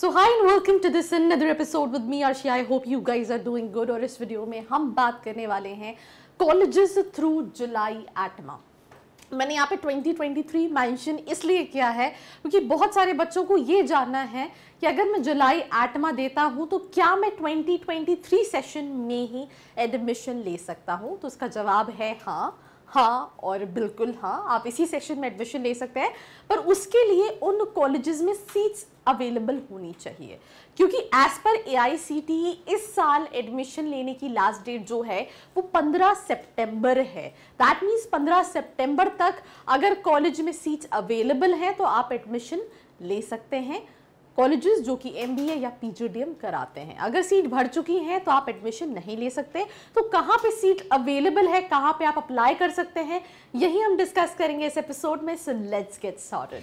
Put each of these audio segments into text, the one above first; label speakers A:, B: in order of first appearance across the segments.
A: so hi and welcome to this another episode with me Arshi I hope you guys are doing good और इस video में हम बात करने वाले हैं कॉलेजेस थ्रू जुलाई एटमा मैंने यहाँ पे 2023 मेंशन इसलिए किया है क्योंकि बहुत सारे बच्चों को ये जानना है कि अगर मैं जुलाई आठवा देता हूँ तो क्या मैं 2023 सेशन में ही एडमिशन ले सकता हूँ तो उसका जवाब है हाँ हाँ और बिल्कुल हाँ आप इसी सेशन में एडमिशन ले सकते हैं पर उसके लिए उन कॉलेजेस में सीट्स अवेलेबल होनी चाहिए क्योंकि एज पर ए इस साल एडमिशन लेने की लास्ट डेट जो है वो 15 सितंबर है दैट मीन्स 15 सितंबर तक अगर कॉलेज में सीट्स अवेलेबल हैं तो आप एडमिशन ले सकते हैं कॉलेजेस जो कि एम या पी कराते हैं अगर सीट भर चुकी हैं तो आप एडमिशन नहीं ले सकते तो कहाँ पे सीट अवेलेबल है कहाँ पे आप अप्लाई कर सकते हैं यही हम डिस्कस करेंगे इस एपिसोड में so let's get sorted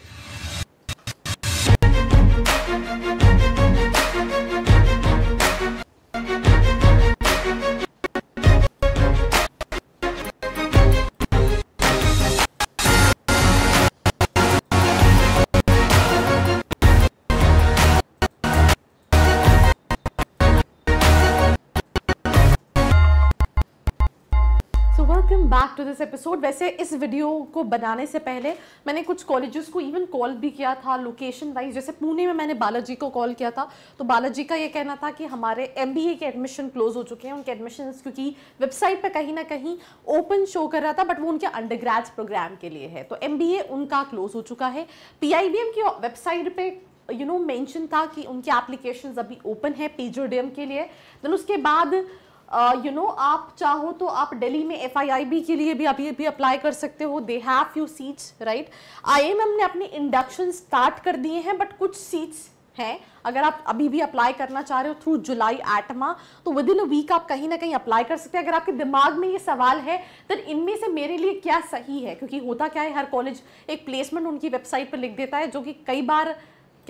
A: welcome back to this episode वैसे इस वीडियो को बनाने से पहले मैंने कुछ कॉलेजेस को इवन कॉल भी किया था लोकेशन वाइज जैसे पुणे में मैंने बालाजी को कॉल किया था तो बालाजी का ये कहना था कि हमारे एम के एडमिशन क्लोज हो चुके हैं उनके एडमिशन क्योंकि वेबसाइट पर कहीं ना कहीं ओपन शो कर रहा था बट वो उनके अंडर प्रोग्राम के लिए है तो एम उनका क्लोज हो चुका है पी की वेबसाइट पर यू नो मैंशन था कि उनके एप्लीकेशन अभी ओपन है पीजोडियम के लिए देन उसके बाद यू नो आप चाहो तो आप दिल्ली में एफ के लिए भी अभी अभी अप्लाई कर सकते हो they have you seats right आई ने अपने इंडक्शन स्टार्ट कर दिए हैं बट कुछ सीट्स हैं अगर आप अभी भी अप्लाई करना चाह रहे हो थ्रू जुलाई एटमा तो विद इन अ वीक आप कहीं ना कहीं अप्लाई कर सकते हैं अगर आपके दिमाग में ये सवाल है तो इनमें से मेरे लिए क्या सही है क्योंकि होता क्या है हर कॉलेज एक प्लेसमेंट उनकी वेबसाइट पर लिख देता है जो कि कई बार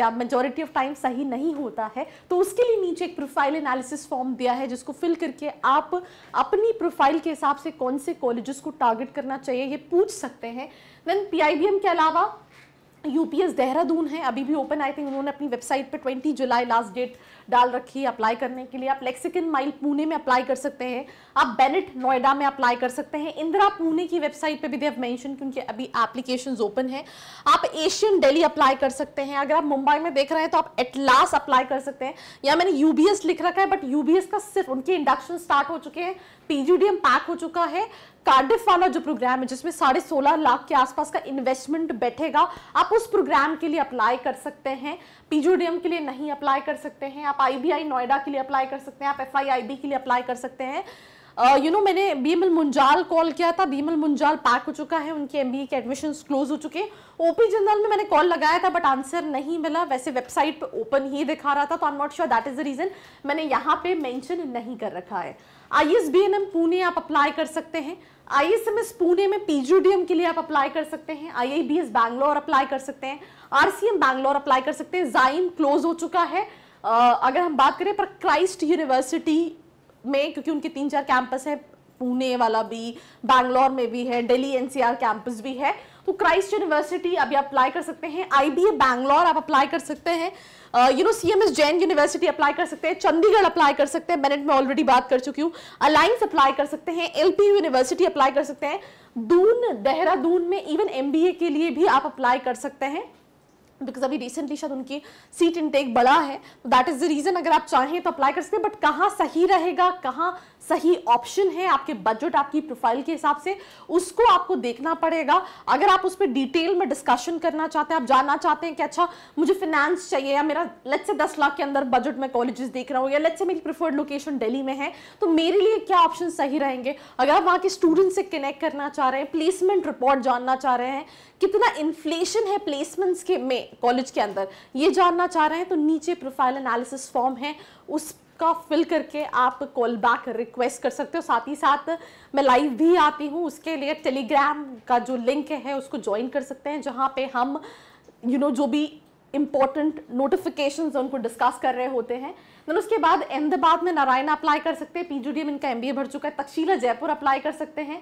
A: क्या मेजोरिटी ऑफ टाइम सही नहीं होता है तो उसके लिए नीचे एक प्रोफाइल एनालिसिस फॉर्म दिया है जिसको फिल करके आप अपनी प्रोफाइल के हिसाब से कौन से कॉलेजेस को टारगेट करना चाहिए ये पूछ सकते हैं देन पी के अलावा यूपीएस देहरादून है अभी भी ओपन आई थिंक उन्होंने अपनी वेबसाइट पे 20 जुलाई लास्ट डेट डाल रखी है अप्लाई करने के लिए आप लेक्सिकन माइल पुणे में अप्लाई कर सकते हैं आप बेनेट नोएडा में अप्लाई कर सकते हैं इंदिरा पुणे की वेबसाइट पे भी देव मेंशन कि उनके अभी एप्लीकेशन ओपन है आप एशियन डेली अप्लाई कर सकते हैं अगर आप मुंबई में देख रहे हैं तो आप एटलास अप्लाई कर सकते हैं या मैंने यू लिख रखा है बट यू का सिर्फ उनके इंडक्शन स्टार्ट हो चुके हैं पीजीडीएम पैक हो चुका है कार्डिफ वाला जो प्रोग्राम है जिसमें साढ़े सोलह लाख के आसपास का इन्वेस्टमेंट बैठेगा आप उस प्रोग्राम के लिए अप्लाई कर सकते हैं पीजीडीएम के लिए नहीं अप्लाई कर सकते हैं आप आईबीआई नोएडा के लिए अप्लाई कर सकते हैं आप एफआईआईबी के लिए अप्लाई कर सकते हैं यू नो मैंने बीमल मुंजाल कॉल किया था बीमल मुंजाल पैक हो चुका है उनके एम के एडमिशन क्लोज हो चुके हैं ओपी जनरल में मैंने कॉल लगाया था बट आंसर नहीं मिला वैसे वेबसाइट पे ओपन ही दिखा रहा था तो I not sure that is the reason मैंने यहाँ पे मेंशन नहीं कर रखा है I S B N M Pune आप अप्लाई कर सकते हैं I S M S Pune में पी के लिए आप अप्लाई कर सकते हैं I I B S Bangalore apply कर सकते हैं R C M Bangalore apply कर सकते हैं जाइन क्लोज हो चुका है Uh, अगर हम बात करें पर क्राइस्ट यूनिवर्सिटी में क्योंकि उनके तीन चार कैंपस हैं पुणे वाला भी बैंगलोर में भी है दिल्ली एनसीआर कैंपस भी है तो क्राइस्ट यूनिवर्सिटी अभी अप्लाई कर सकते हैं आईबीए बैंगलोर आप अप्लाई कर सकते हैं you know CMS Jain university apply कर सकते हैं चंडीगढ़ अप्लाई कर सकते हैं मैनेट में ऑलरेडी बात कर चुकी हूँ अलायंस अप्लाई कर सकते हैं एलपी यूनिवर्सिटी अप्लाई कर सकते हैं दून देहरादून में इवन एमबीए के लिए भी आप अप्लाई कर सकते हैं बिकॉज अभी रिसेंटली शायद उनकी सीट इनटेक बढ़ा है तो दैट इज़ द रीज़न अगर आप चाहें तो अप्लाई कर सकते हैं बट कहाँ सही रहेगा कहाँ सही ऑप्शन है आपके बजट आपकी प्रोफाइल के हिसाब से उसको आपको देखना पड़ेगा अगर आप उस पर डिटेल में डिस्कशन करना चाहते हैं आप जानना चाहते हैं कि अच्छा मुझे फिनेंस चाहिए या मेरा लेट से दस लाख के अंदर बजट में कॉलेजेस देख रहा हूँ या लेट से मेरी प्रिफर्ड लोकेशन डेली में है तो मेरे लिए क्या ऑप्शन सही रहेंगे अगर आप वहाँ के स्टूडेंट से कनेक्ट करना चाह रहे हैं प्लेसमेंट रिपोर्ट जानना चाह रहे हैं कितना इन्फ्लेशन है प्लेसमेंट्स के में कॉलेज के अंदर ये जानना चाह रहे हैं तो नीचे प्रोफाइल एनालिसिस फॉर्म है उस का फिल करके आप कॉल बैक रिक्वेस्ट कर सकते हो साथ ही साथ मैं लाइव भी आती हूँ उसके लिए टेलीग्राम का जो लिंक है उसको ज्वाइन कर सकते हैं जहाँ पे हम यू you नो know, जो भी इम्पॉर्टेंट नोटिफिकेशन उनको डिस्कस कर रहे होते हैं देन उसके बाद अहमदाबाद में नारायण अप्लाई कर सकते हैं पीजीडीएम इनका एमबीए भर चुका है तक्षशिला जयपुर अप्लाई कर सकते हैं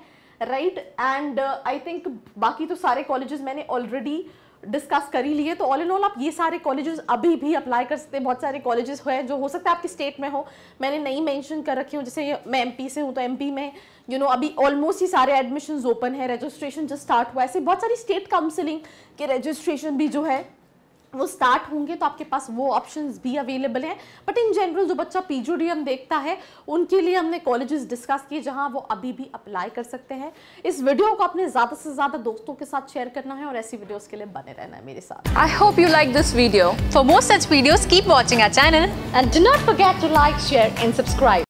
A: राइट एंड आई थिंक बाकी तो सारे कॉलेजेस मैंने ऑलरेडी डिस्कस कर ही लिए तो ऑल इन ऑल आप ये सारे कॉलेजेस अभी भी अप्लाई कर सकते हैं बहुत सारे कॉलेजेस हैं जो हो सकता है आपकी स्टेट में हो मैंने नई मेंशन कर रखी हूँ जैसे मैं एमपी से हूँ तो एमपी में यू you नो know, अभी ऑलमोस्ट ही सारे एडमिशन ओपन है रजिस्ट्रेशन जो स्टार्ट हुआ ऐसे बहुत सारी स्टेट काउंसिलिंग के रजिस्ट्रेशन भी जो है वो स्टार्ट होंगे तो आपके पास वो ऑप्शंस भी अवेलेबल हैं बट इन जनरल जो बच्चा पी देखता है उनके लिए हमने कॉलेजेस डिस्कस किए जहां वो अभी भी अप्लाई कर सकते हैं इस वीडियो को अपने ज़्यादा से ज़्यादा दोस्तों के साथ शेयर करना है और ऐसी वीडियोस के लिए बने रहना है मेरे साथ I hope you like this video for more such video keep watching our channel and do not forget to like share and subscribe